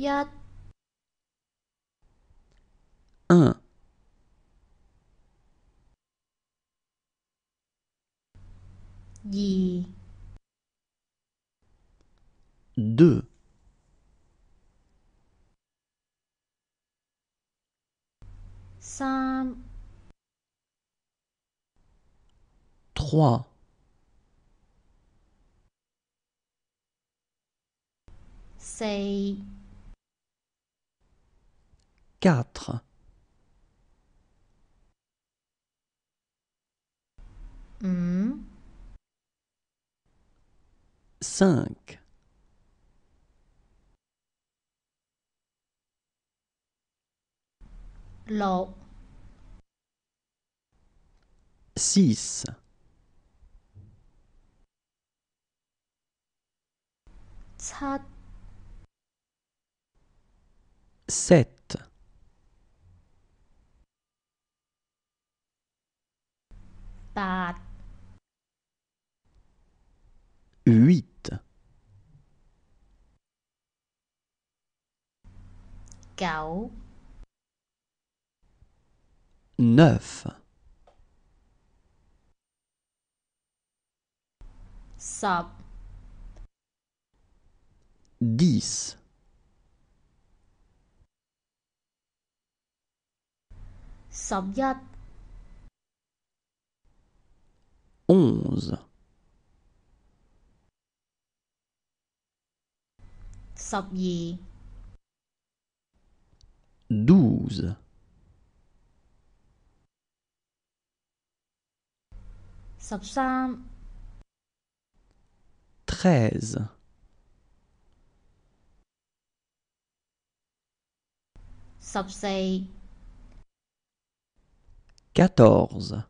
1 2 2 3 3 4 4. Mm. 5. 6. 7. 8 8 9 9 10 10 11 11. 12. 12. 13. 14.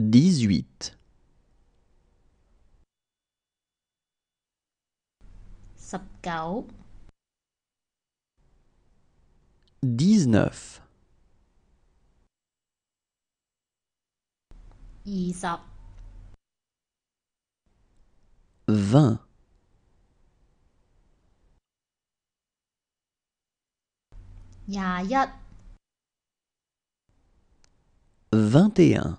18 19 19 20 20 21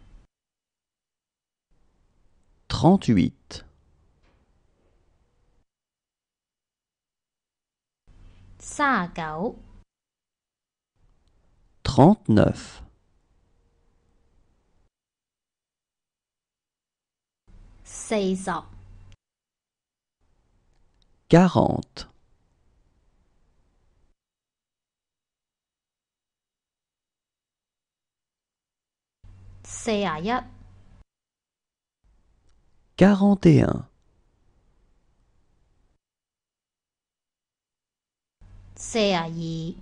trente-huit. Trente-neuf. Quarante. Quarante. 41 42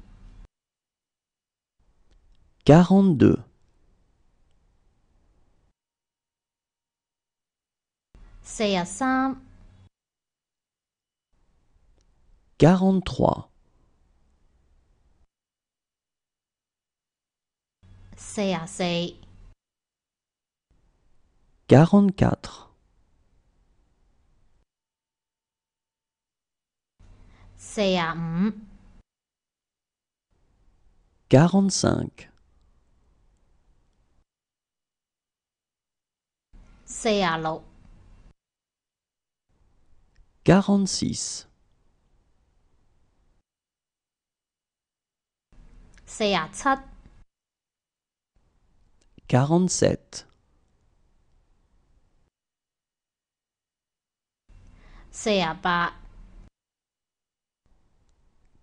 43 44 quarante cinq quarante six quarante sept Quarante-huit.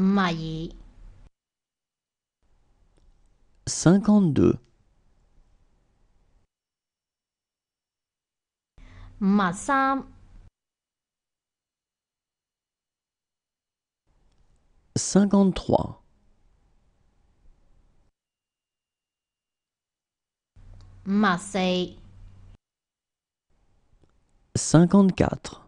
ma 52襪衫53襪四54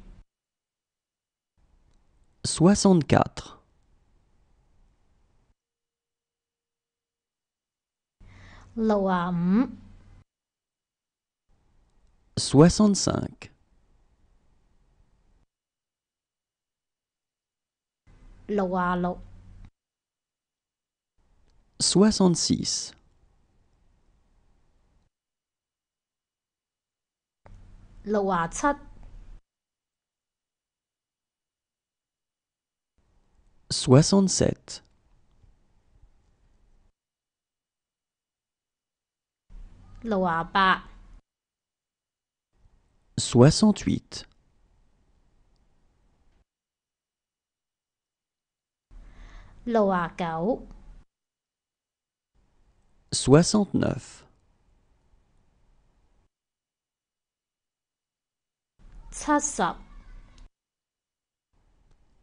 64 65 66 67 soixante-sept soixante-huit soixante-neuf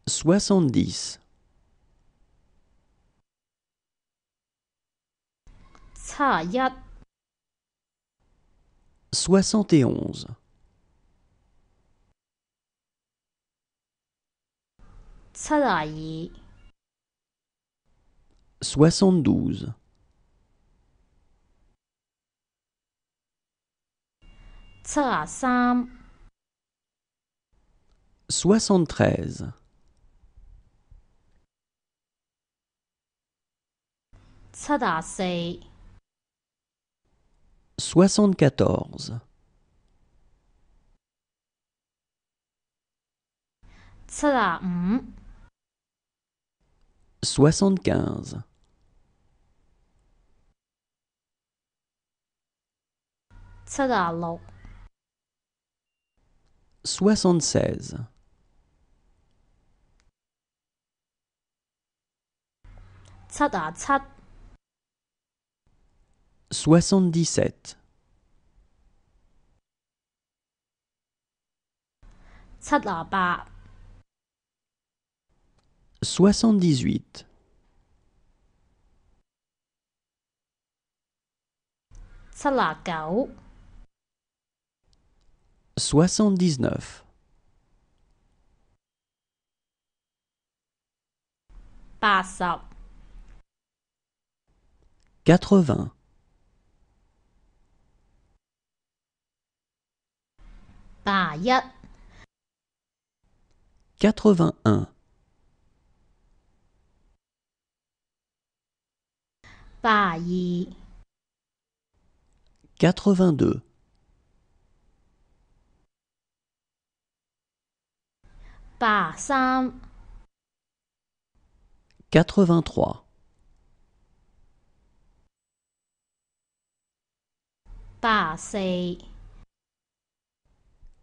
soixante-dix 71 72 73 73 74 75 76 76 77 78 79 80八一，八二，八三，八四。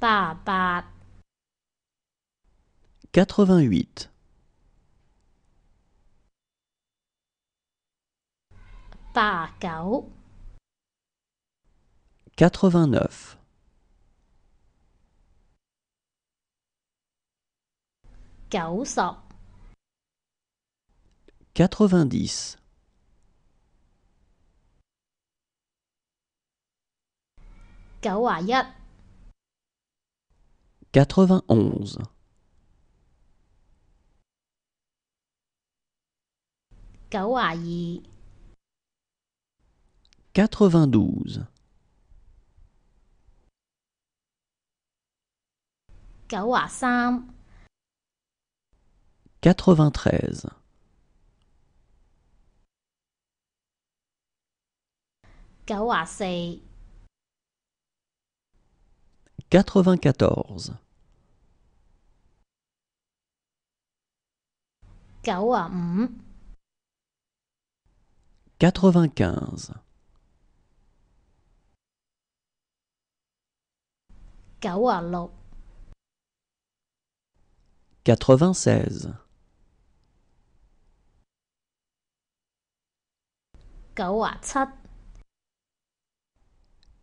88 89 89 90 91 91 92 93 94 94 95 96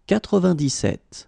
97